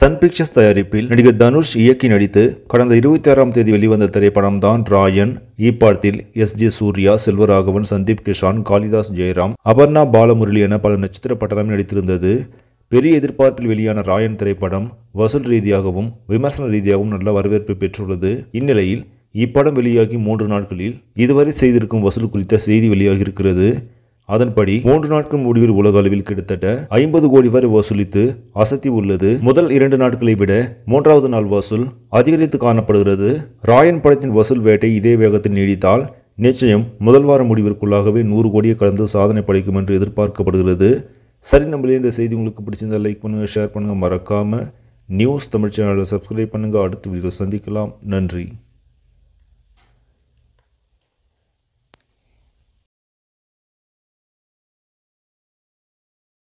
Sun pictures தயாரிப்பில் நடிகர் தனுஷ் இயக்கி நடித்து கடந்த இருபத்தி ஆறாம் தேதி வெளிவந்த திரைப்படம் தான் ராயன் ஈப்பாடத்தில் எஸ் ஜே சூர்யா செல்வராகவன் சந்தீப் கிஷான் காளிதாஸ் ஜெயராம் அபர்ணா பாலமுரளி என பல நட்சத்திர பட்டணம் நடித்திருந்தது பெரிய எதிர்பார்ப்பில் வெளியான ராயன் திரைப்படம் வசூல் ரீதியாகவும் விமர்சன ரீதியாகவும் நல்ல வரவேற்பு பெற்றுள்ளது இந்நிலையில் இப்படம் வெளியாகி மூன்று நாட்களில் இதுவரை செய்திருக்கும் வசூல் குறித்த செய்தி வெளியாகியிருக்கிறது அதன்படி மூன்று நாட்கள் முடிவில் உலக அளவில் கிட்டத்தட்ட ஐம்பது கோடி வரை வசூலித்து அசத்தி உள்ளது முதல் இரண்டு நாட்களை விட மூன்றாவது நாள் வசூல் அதிகரித்து காணப்படுகிறது ராயன் படத்தின் வசூல் வேட்டை இதே வேகத்தில் நீடித்தால் நிச்சயம் முதல் வார முடிவிற்குள்ளாகவே நூறு கோடியை கடந்து சாதனை படைக்கும் என்று எதிர்பார்க்கப்படுகிறது சரி நம்மளே இந்த செய்தி உங்களுக்கு பிடிச்சிருந்த லைக் பண்ணுங்கள் ஷேர் பண்ணுங்கள் மறக்காமல் நியூஸ் தமிழ் சேனலில் சப்ஸ்கிரைப் பண்ணுங்கள் அடுத்த வீடியோ சந்திக்கலாம் நன்றி